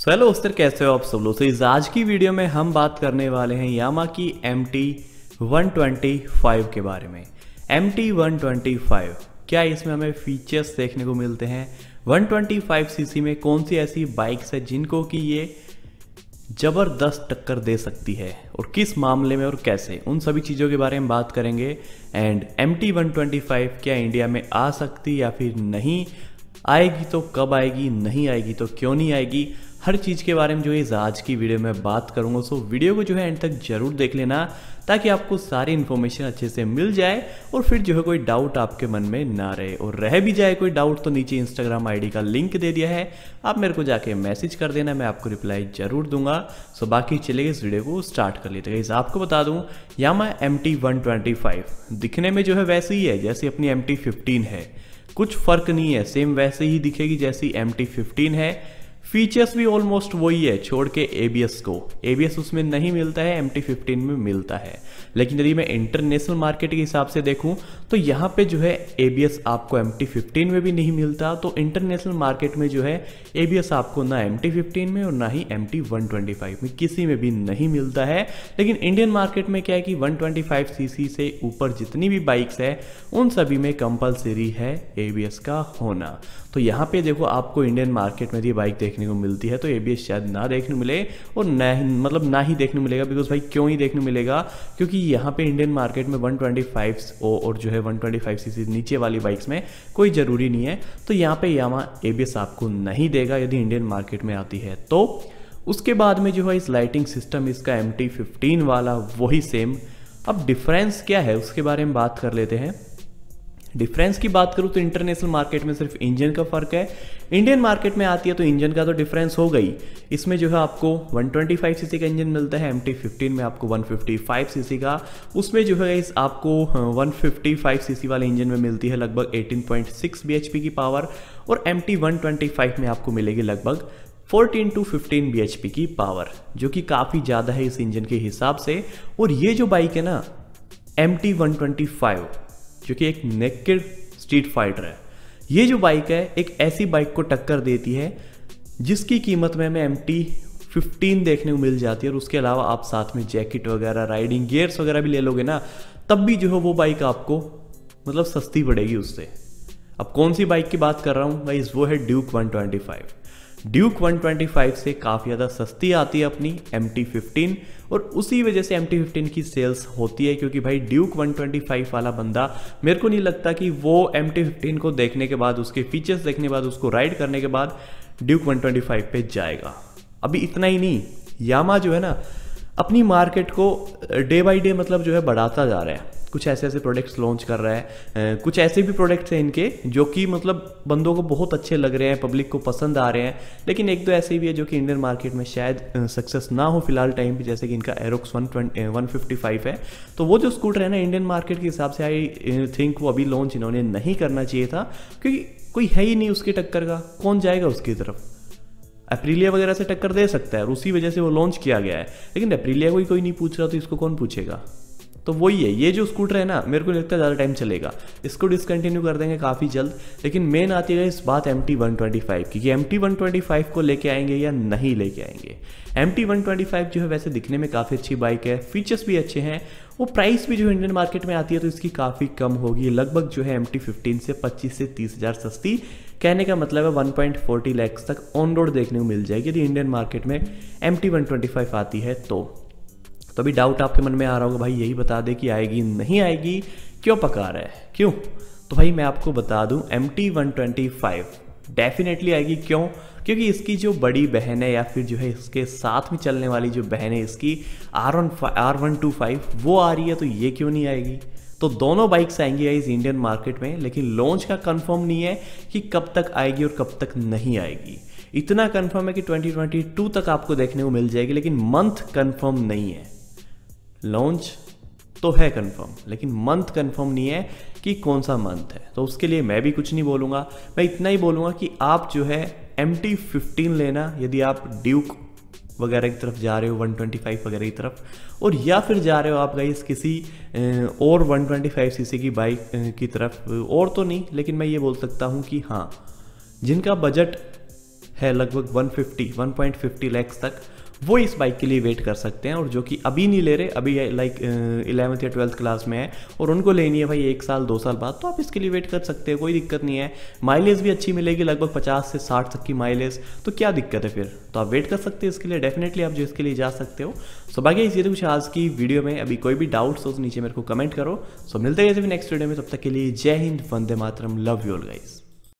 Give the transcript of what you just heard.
so hello दोस्तों कैसे हो आप सब लोग इस आज की वीडियो में हम बात करने वाले हैं यामा की M T one twenty five के बारे में M T one twenty five क्या इसमें हमें फीचर्स देखने को मिलते हैं one twenty five C C में कौन सी ऐसी बाइक्स है जिनको कि ये ज़बरदस्त टक्कर दे सकती है और किस मामले में और कैसे उन सभी चीज़ों के बारे में बात करेंगे and M T one twenty five क्या इंडिया में आ सकती या फिर नहीं आएगी तो कब आएगी नहीं आएगी तो क्यों नहीं आएगी हर चीज़ के बारे में जो इस आज की वीडियो में बात करूँगा सो वीडियो को जो है एंड तक ज़रूर देख लेना ताकि आपको सारी इन्फॉर्मेशन अच्छे से मिल जाए और फिर जो है कोई डाउट आपके मन में ना रहे और रह भी जाए कोई डाउट तो नीचे इंस्टाग्राम आईडी का लिंक दे दिया है आप मेरे को जाके मैसेज कर देना मैं आपको रिप्लाई ज़रूर दूंगा सो बाकी चले इस वीडियो को स्टार्ट कर लेते हैं आपको बता दूँ या मैं एम टी दिखने में जो है वैसे ही है जैसे अपनी एम है कुछ फ़र्क नहीं है सेम वैसे ही दिखेगी जैसी एम है फीचर्स भी ऑलमोस्ट वही है छोड़ के ए को ए उसमें नहीं मिलता है एम टी में मिलता है लेकिन यदि मैं इंटरनेशनल मार्केट के हिसाब से देखूं तो यहाँ पे जो है ए आपको एम टी में भी नहीं मिलता तो इंटरनेशनल मार्केट में जो है ए आपको ना एम टी में और ना ही एम टी में किसी में भी नहीं मिलता है लेकिन इंडियन मार्केट में क्या है कि वन सीसी से ऊपर जितनी भी बाइक्स है उन सभी में कंपलसरी है ए का होना तो यहाँ पे देखो आपको इंडियन मार्केट में ये बाइक देखने देखने को मिलती है तो ए बी एस शायद ना देखने मिले और ना ही मतलब ना ही देखने मिलेगा बिकॉज भाई क्यों ही देखने मिलेगा क्योंकि यहाँ पे इंडियन मार्केट में वन ट्वेंटी फाइव ओ और जो है one twenty five C C नीचे वाली बाइक्स में कोई ज़रूरी नहीं है तो यहाँ पे यामा ए बी एस आपको नहीं देगा यदि इंडियन मार्केट में आती है तो उसके बाद में जो है इस लाइटिंग सिस्टम इसका एम टी फिफ्टीन वाला वही सेम अब डिफरेंस क्या है उसके बारे में बात कर लेते हैं डिफरेंस की बात करूँ तो इंटरनेशनल मार्केट में सिर्फ इंजन का फ़र्क है इंडियन मार्केट में आती है तो इंजन का तो डिफरेंस हो गई इसमें जो है आपको 125 सीसी का इंजन मिलता है एम टी में आपको 155 सीसी का उसमें जो है इस आपको 155 हाँ, सीसी वाले इंजन में मिलती है लगभग 18.6 पॉइंट की पावर और एम टी में आपको मिलेगी लगभग 14 टू 15 bhp की पावर जो कि काफ़ी ज़्यादा है इस इंजन के हिसाब से और ये जो बाइक है ना एम टी जो कि एक नेकेड स्ट्रीट फाइटर है ये जो बाइक है एक ऐसी बाइक को टक्कर देती है जिसकी कीमत में हमें एम टी फिफ्टीन देखने को मिल जाती है और उसके अलावा आप साथ में जैकेट वगैरह राइडिंग गियर्स वगैरह भी ले लोगे ना तब भी जो है वो बाइक आपको मतलब सस्ती पड़ेगी उससे अब कौन सी बाइक की बात कर रहा हूँ भाई वो है ड्यूक 125 ड्यूक 125 से काफ़ी ज़्यादा सस्ती आती है अपनी एम टी और उसी वजह से एम टी की सेल्स होती है क्योंकि भाई ड्यूक 125 वाला बंदा मेरे को नहीं लगता कि वो एम टी को देखने के बाद उसके फीचर्स देखने के बाद उसको राइड करने के बाद ड्यूक 125 पे जाएगा अभी इतना ही नहीं यामा जो है ना अपनी मार्केट को डे बाई डे मतलब जो है बढ़ाता जा रहा है कुछ ऐसे ऐसे प्रोडक्ट्स लॉन्च कर रहा है कुछ ऐसे भी प्रोडक्ट्स हैं इनके जो कि मतलब बंदों को बहुत अच्छे लग रहे हैं पब्लिक को पसंद आ रहे हैं लेकिन एक दो ऐसे भी है जो कि इंडियन मार्केट में शायद सक्सेस ना हो फिलहाल टाइम पर जैसे कि इनका Aerox one one fifty five है तो वो जो स्कूटर है ना इंडियन मार्केट के हिसाब से आई थिंक वो अभी लॉन्च इन्होंने नहीं करना चाहिए था क्योंकि कोई है ही नहीं उसके टक्कर का कौन जाएगा उसकी तरफ अप्रीलिया वगैरह से टक्कर दे सकता है और उसी वजह से वो लॉन्च किया गया है लेकिन अप्रीलिया को ही कोई नहीं पूछ रहा तो इसको कौन पूछेगा तो वही है ये जो स्कूटर है ना मेरे को लगता है ज़्यादा टाइम चलेगा इसको डिसकंटिन्यू कर देंगे काफ़ी जल्द लेकिन मेन आती है इस बात M T one twenty five की कि M T one twenty five को लेके आएंगे या नहीं लेके आएंगे M T one twenty five जो है वैसे दिखने में काफ़ी अच्छी बाइक है फीचर्स भी अच्छे हैं वो प्राइस भी जो इंडियन मार्केट में आती है तो इसकी काफ़ी कम होगी लगभग जो है एम टी फिफ्टीन से पच्चीस से तीस हज़ार सस्ती कहने का मतलब है फोर्टी लैक्स तक ऑन रोड देखने को मिल जाएगी यदि इंडियन मार्केट में M T one twenty five आती है तो तो अभी डाउट आपके मन में आ रहा होगा भाई यही बता दे कि आएगी नहीं आएगी क्यों पका रहा है क्यों तो भाई मैं आपको बता दूं M T one twenty five definitely आएगी क्यों क्योंकि इसकी जो बड़ी बहन है या फिर जो है इसके साथ में चलने वाली जो बहन है इसकी R one R one two five वो आ रही है तो ये क्यों नहीं आएगी तो दोनों बाइक्स आएंगी इस इंडियन मार्केट में लेकिन लॉन्च का कंफर्म नहीं है कि कब तक आएगी और कब तक नहीं आएगी इतना कंफर्म है कि 2022 तक आपको देखने को मिल जाएगी लेकिन मंथ कंफर्म नहीं है लॉन्च तो है कंफर्म लेकिन मंथ कंफर्म नहीं है कि कौन सा मंथ है तो उसके लिए मैं भी कुछ नहीं बोलूंगा मैं इतना ही बोलूँगा कि आप जो है एम टी फिफ्टीन लेना यदि आप ड्यूक वगैरह की तरफ जा रहे हो 125 वगैरह की तरफ और या फिर जा रहे हो आप गाइस किसी और 125 सीसी की बाइक की तरफ और तो नहीं लेकिन मैं ये बोल सकता हूँ कि हाँ जिनका बजट है लगभग 150 1.50 लैक्स तक वो इस बाइक के लिए वेट कर सकते हैं और जो कि अभी नहीं ले रहे अभी लाइक इलेवंथ या ट्वेल्थ क्लास में है और उनको लेनी है भाई एक साल दो साल बाद तो आप इसके लिए वेट कर सकते हैं कोई दिक्कत नहीं है माइलेज भी अच्छी मिलेगी लगभग पचास से साठ तक की माइलेज तो क्या दिक्कत है फिर तो आप वेट कर सकते हैं इसके लिए डेफिनेटली आप जो इसके लिए जा सकते हो सो बाकी इसी कुछ आज की वीडियो में अभी कोई भी डाउट्स हो तो नीचे मेरे को कमेंट करो सो मिलते हैं नेक्स्ट वीडियो में तब तक के लिए जय हिंद वंदे मातरम लव यूर गाइज